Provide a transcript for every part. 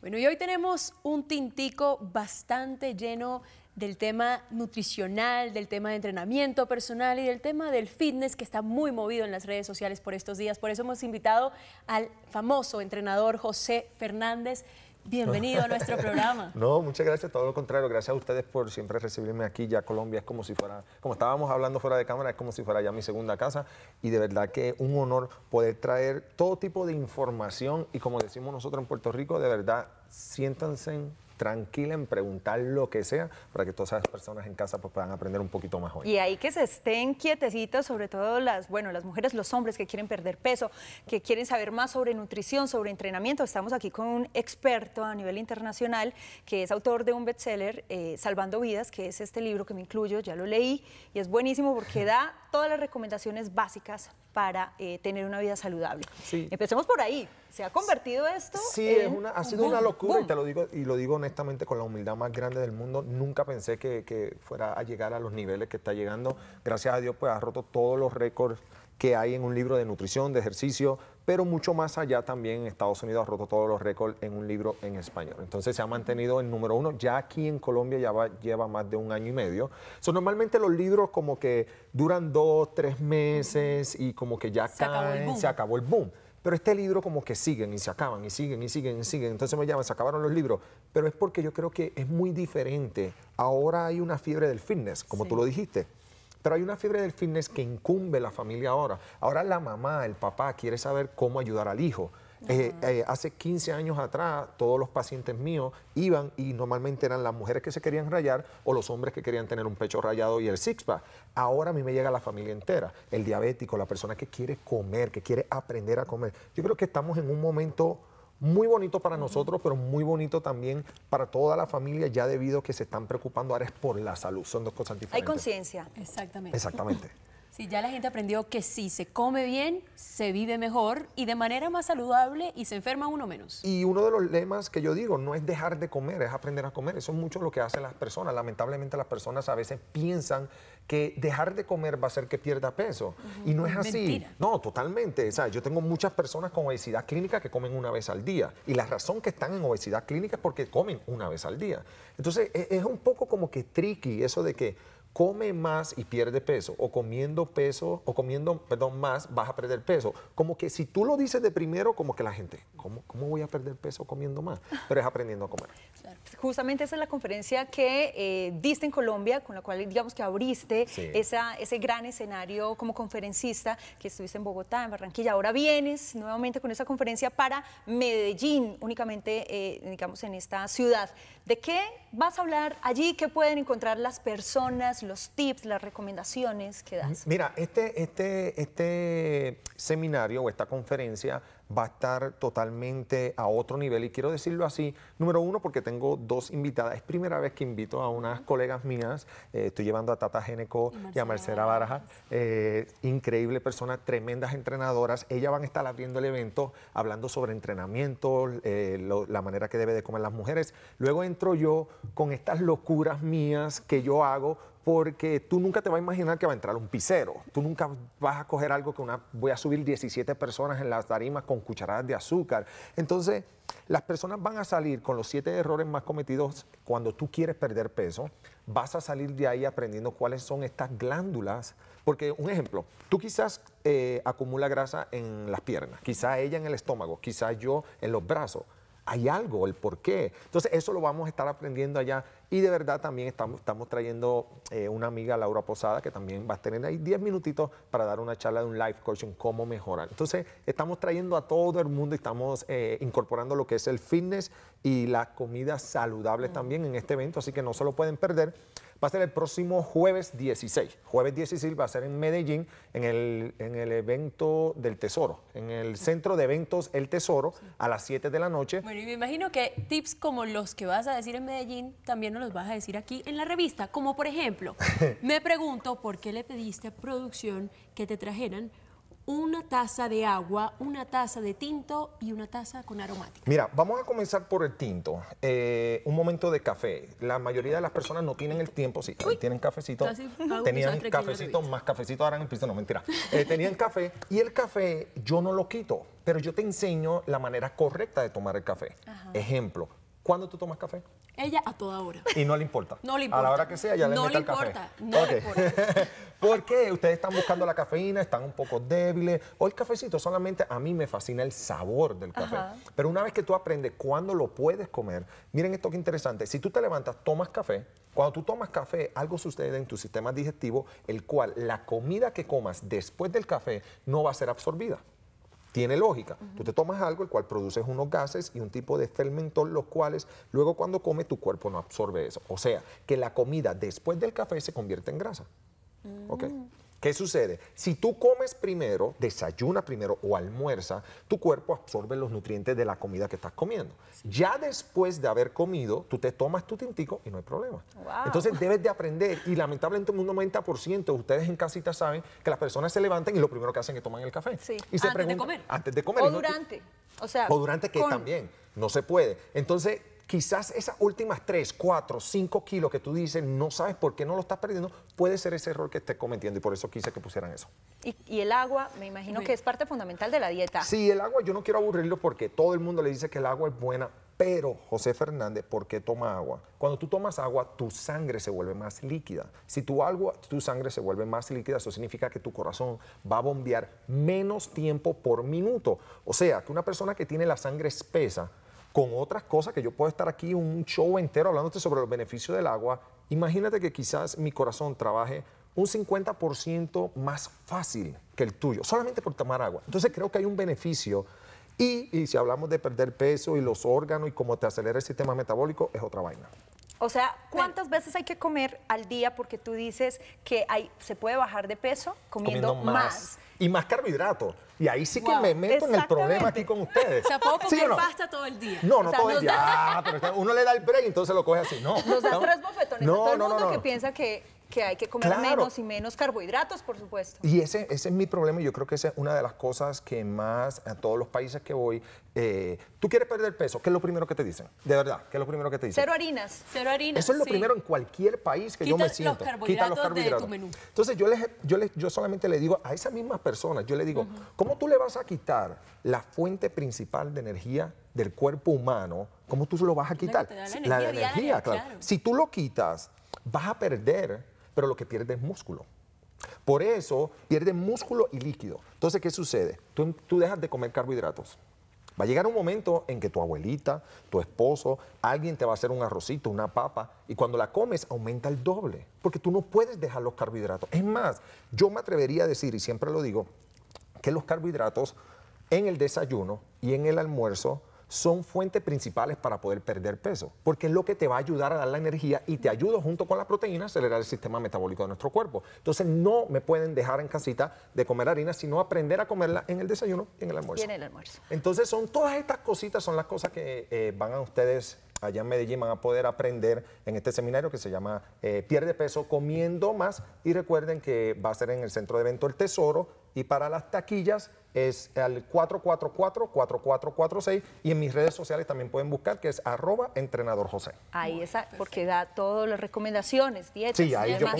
Bueno, y hoy tenemos un tintico bastante lleno del tema nutricional, del tema de entrenamiento personal y del tema del fitness que está muy movido en las redes sociales por estos días. Por eso hemos invitado al famoso entrenador José Fernández, Bienvenido a nuestro programa. No, muchas gracias, todo lo contrario, gracias a ustedes por siempre recibirme aquí, ya Colombia es como si fuera, como estábamos hablando fuera de cámara, es como si fuera ya mi segunda casa y de verdad que un honor poder traer todo tipo de información y como decimos nosotros en Puerto Rico, de verdad, siéntanse tranquila en preguntar lo que sea para que todas esas personas en casa pues, puedan aprender un poquito más hoy. Y ahí que se estén quietecitas, sobre todo las, bueno, las mujeres, los hombres que quieren perder peso, que quieren saber más sobre nutrición, sobre entrenamiento. Estamos aquí con un experto a nivel internacional que es autor de un bestseller, eh, Salvando Vidas, que es este libro que me incluyo, ya lo leí y es buenísimo porque da todas las recomendaciones básicas para eh, tener una vida saludable. Empecemos por ahí. ¿Se ha convertido esto? Sí, es una, ha sido una locura y te lo digo y lo digo con la humildad más grande del mundo. Nunca pensé que, fuera a llegar a los niveles que está llegando. Gracias a Dios, pues ha roto todos los récords que hay en un libro de nutrición, de ejercicio, pero mucho más allá también en Estados Unidos ha roto todos los récords en un libro en español. Entonces se ha mantenido el número uno, ya aquí en Colombia ya lleva más de un año y medio. So, normalmente los libros como que duran dos, tres meses y como que ya se caen, se acabó el boom. Pero este libro como que siguen y se acaban y siguen y siguen y siguen. Entonces me llaman, se acabaron los libros. Pero es porque yo creo que es muy diferente. Ahora hay una fiebre del fitness, como tú lo dijiste. Pero hay una fiebre del fitness que incumbe la familia ahora. Ahora la mamá, el papá quiere saber cómo ayudar al hijo. Eh, eh, hace 15 años atrás, todos los pacientes míos iban y normalmente eran las mujeres que se querían rayar o los hombres que querían tener un pecho rayado y el six-pack. Ahora a mí me llega la familia entera, el diabético, la persona que quiere comer, que quiere aprender a comer. Yo creo que estamos en un momento muy bonito para nosotros, pero muy bonito también para toda la familia, ya debido a que se están preocupando ahora por la salud. Son dos cosas diferentes. Hay conciencia. Exactamente. Exactamente. Sí, ya la gente aprendió que si se come bien, se vive mejor y de manera más saludable y se enferma uno menos. Y uno de los lemas que yo digo no es dejar de comer, es aprender a comer. Eso es mucho lo que hacen las personas. Lamentablemente las personas a veces piensan que dejar de comer va a hacer que pierda peso. Y no es así. Mentira. No, totalmente. O yo tengo muchas personas con obesidad clínica que comen una vez al día. Y la razón que están en obesidad clínica es porque comen una vez al día. Entonces, e, es un poco como que tricky eso de que come más y pierde peso, o comiendo peso, o comiendo, perdón, más, vas a perder peso. Como que si tú lo dices de primero, como que la gente, ¿cómo, cómo voy a perder peso comiendo más? Pero es aprendiendo a comer. Justamente esa es la conferencia que eh, diste en Colombia, con la cual digamos que abriste esa, ese gran escenario como conferencista, que estuviste en Bogotá, en Barranquilla. Ahora vienes nuevamente con esa conferencia para Medellín, únicamente, eh, digamos, en esta ciudad. ¿De qué vas a hablar allí? ¿Qué pueden encontrar las personas? los tips, las recomendaciones que das? Mira, este, este, este seminario o esta conferencia va a estar totalmente a otro nivel y quiero decirlo así, número uno porque tengo dos invitadas, es primera vez que invito a unas colegas mías, eh, estoy llevando a Tata Geneco y, a Marcela Baraja, eh, increíble persona, tremendas entrenadoras, ellas van a estar abriendo el evento hablando sobre entrenamiento, eh, la manera que debe de comer las mujeres, luego entro yo con estas locuras mías que yo hago porque tú nunca te vas a imaginar que va a entrar un pisero. Tú nunca vas a coger algo que una, voy a subir 17 personas en las tarimas con cucharadas de azúcar. Entonces, las personas van a salir con los siete errores más cometidos cuando tú quieres perder peso. Vas a salir de ahí aprendiendo cuáles son estas glándulas. Porque, un ejemplo, tú quizás eh, acumula grasa en las piernas, quizás ella en el estómago, quizás yo en los brazos. Hay algo, el por qué. Entonces, eso lo vamos a estar aprendiendo allá y de verdad también estamos, trayendo eh, una amiga, Laura Posada, que también va a tener ahí 10 minutitos para dar una charla de un life coaching cómo mejorar. Entonces, estamos trayendo a todo el mundo estamos eh, incorporando lo que es el fitness y la comida saludable mm. también en este evento, así que no se lo pueden perder. Va a ser el próximo jueves 16. Jueves 16 va a ser en Medellín, en el, en el evento del Tesoro, en el Centro de Eventos El Tesoro, a las 7 de la noche. Bueno, y me imagino que tips como los que vas a decir en Medellín también nos los vas a decir aquí en la revista. Como por ejemplo, me pregunto por qué le pediste a producción que te trajeran una taza de agua, una taza de tinto y una taza con aromática. Mira, vamos a comenzar por el tinto. Eh, un momento de café. La mayoría de las personas no tienen el tiempo, sí, tienen cafecito. Tenían cafecito, más cafecito, ahora en el piso, no, mentira. Eh, tenían café y el café yo no lo quito, pero yo te enseño la manera correcta de tomar el café. Ejemplo, ¿Cuándo tú tomas café? Ella a toda hora. Y no le importa. No le importa. A la hora que sea, ya le no mete el café. no le importa. ¿Por qué? Ustedes están buscando la cafeína, están un poco débiles. O el cafecito solamente a mí me fascina el sabor del café. Pero una vez que tú aprendes cuándo lo puedes comer, miren esto que interesante. Si tú te levantas, tomas café. Cuando tú tomas café, algo sucede en tu sistema digestivo, el cual la comida que comas después del café no va a ser absorbida tiene lógica. Tú te tomas algo, el cual produces unos gases y un tipo de fermento, los cuales luego cuando come tu cuerpo no absorbe eso. O sea, que la comida después del café se convierte en grasa. ¿Ok? Mm. ¿Qué sucede? Si tú comes primero, desayuna primero o almuerza, tu cuerpo absorbe los nutrientes de la comida que estás comiendo. Ya después de haber comido, tú te tomas tu tintico y no hay problema. Entonces debes de aprender y lamentablemente un 90% de ustedes en casita saben que las personas se levantan y lo primero que hacen es toman el café. Sí. Y se antes de comer. Antes de comer. O durante. o durante que también. No se puede. Entonces, quizás esas últimas 3, 4, 5 kilos que tú dices, no sabes por qué no lo estás perdiendo, puede ser ese error que estés cometiendo y por eso quise que pusieran eso. Y, el agua, me imagino que es parte fundamental de la dieta. Sí, el agua, yo no quiero aburrirlo porque todo el mundo le dice que el agua es buena, pero, José Fernández, ¿por qué toma agua? Cuando tú tomas agua, tu sangre se vuelve más líquida. Si tu agua, tu sangre se vuelve más líquida, eso significa que tu corazón va a bombear menos tiempo por minuto. O sea, que una persona que tiene la sangre espesa con otras cosas que yo puedo estar aquí un show entero hablándote sobre los beneficios del agua. Imagínate que quizás mi corazón trabaje un 50% más fácil que el tuyo, solamente por tomar agua. Entonces creo que hay un beneficio y, si hablamos de perder peso y los órganos y cómo te acelera el sistema metabólico, es otra vaina. O sea, ¿cuántas veces hay que comer al día? Porque tú dices que se puede bajar de peso comiendo, más. Y más carbohidrato. Y ahí sí que me meto en el problema aquí con ustedes. O sea, puedo comer pasta todo el día. No, no o todo el día. Ah, pero uno le da el break y entonces lo coge así. No. Nos da tres bofetones no, a todo el mundo no, que piensa que que hay que comer menos y menos carbohidratos, por supuesto. Y ese, ese es mi problema, yo creo que esa es una de las cosas que más a todos los países que voy, eh, tú quieres perder peso, ¿qué es lo primero que te dicen? De verdad, ¿qué es lo primero que te dicen? Cero harinas, cero harinas. Eso es lo primero en cualquier país que yo me siento. Quita los carbohidratos. De tu menú. Entonces yo, les, yo, les, yo solamente le digo a esas mismas personas, yo le digo, ¿cómo tú le vas a quitar la fuente principal de energía del cuerpo humano? ¿Cómo tú lo vas a quitar? La, energía, claro. Si tú lo quitas, vas a perder pero lo que pierde es músculo. Por eso pierde músculo y líquido. Entonces, ¿qué sucede? Tú, tú, dejas de comer carbohidratos. Va a llegar un momento en que tu abuelita, tu esposo, alguien te va a hacer un arrocito, una papa, y cuando la comes aumenta el doble, porque tú no puedes dejar los carbohidratos. Es más, yo me atrevería a decir, y siempre lo digo, que los carbohidratos en el desayuno y en el almuerzo son fuentes principales para poder perder peso, porque es lo que te va a ayudar a dar la energía y te ayuda junto con las proteínas a acelerar el sistema metabólico de nuestro cuerpo. Entonces no me pueden dejar en casita de comer harina, sino aprender a comerla en el desayuno y en el almuerzo. Y en el almuerzo. Entonces son todas estas cositas, son las cosas que eh, van a ustedes allá en Medellín van a poder aprender en este seminario que se llama eh, Pierde Peso Comiendo Más. Y recuerden que va a ser en el Centro de Evento El Tesoro. Y para las taquillas es al 444-4446 y en mis redes sociales también pueden buscar que es arroba entrenador José. Ahí está, porque da todas las recomendaciones, dietas. y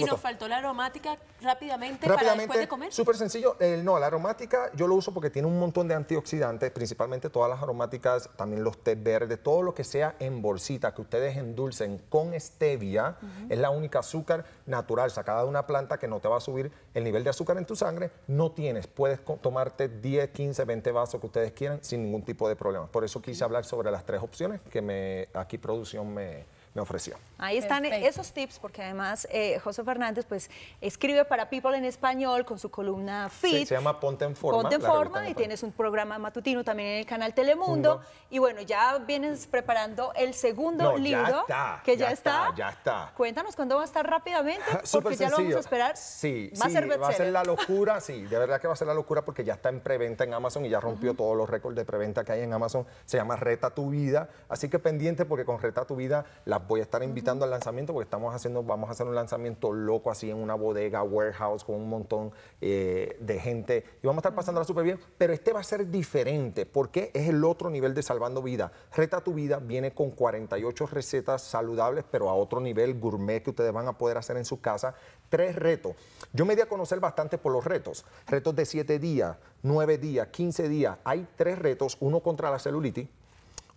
nos faltó la aromática rápidamente, para después de comer. Súper sencillo. no, la aromática yo lo uso porque tiene un montón de antioxidantes, principalmente todas las aromáticas, también los té verde todo lo que sea en bolsita, que ustedes endulcen con stevia, es la única azúcar natural sacada de una planta que no te va a subir el nivel de azúcar en tu sangre, no tienes, puedes tomarte 10, 15, 20 vasos que ustedes quieran sin ningún tipo de problema. Por eso quise hablar sobre las tres opciones que me, aquí producción me, me ofreció. Ahí están eh, esos tips, porque además eh, José Fernández pues escribe para People en español con su columna Fit. se llama Ponte en Forma. Ponte en Forma y tienes un programa matutino también en el canal Telemundo. Y bueno, ya vienes preparando el segundo libro. Ya está, que ya, está, Ya está. Cuéntanos cuándo va a estar rápidamente, ah, porque ya lo vamos a esperar. Sí, va a ser va a ser la locura, sí, de verdad que va a ser la locura porque ya está en preventa en Amazon y ya rompió todos los récords de preventa que hay en Amazon. Se llama Reta tu vida, así que pendiente porque con Reta tu vida la voy a estar invitando al lanzamiento porque estamos haciendo, vamos a hacer un lanzamiento loco así en una bodega, warehouse, con un montón eh, de gente y vamos a estar pasándola súper bien, pero este va a ser diferente porque es el otro nivel de Salvando Vida. Reta tu Vida viene con 48 recetas saludables, pero a otro nivel gourmet que ustedes van a poder hacer en su casa. Tres retos. Yo me di a conocer bastante por los retos. Retos de 7 días, 9 días, 15 días. Hay tres retos, uno contra la celulitis,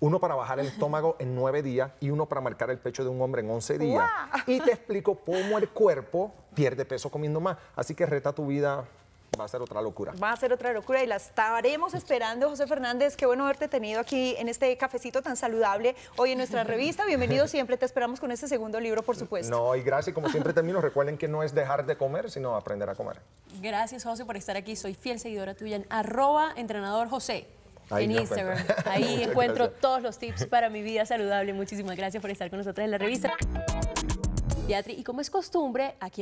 uno para bajar el estómago en nueve días y uno para marcar el pecho de un hombre en once días. Y te explico cómo el cuerpo pierde peso comiendo más. Así que reta tu vida va a ser otra locura. Va a ser otra locura y la estaremos esperando, José Fernández. Qué bueno haberte tenido aquí en este cafecito tan saludable hoy en nuestra revista. Bienvenido siempre, te esperamos con este segundo libro, por supuesto. No, y gracias, como siempre termino, recuerden que no es dejar de comer, sino aprender a comer. Gracias, José, por estar aquí. Soy fiel seguidora tuya en arroba entrenador Ahí en Instagram. Ahí encuentro todos los tips para mi vida saludable. Muchísimas gracias por estar con nosotros en la revista. Beatriz, y como es costumbre, aquí en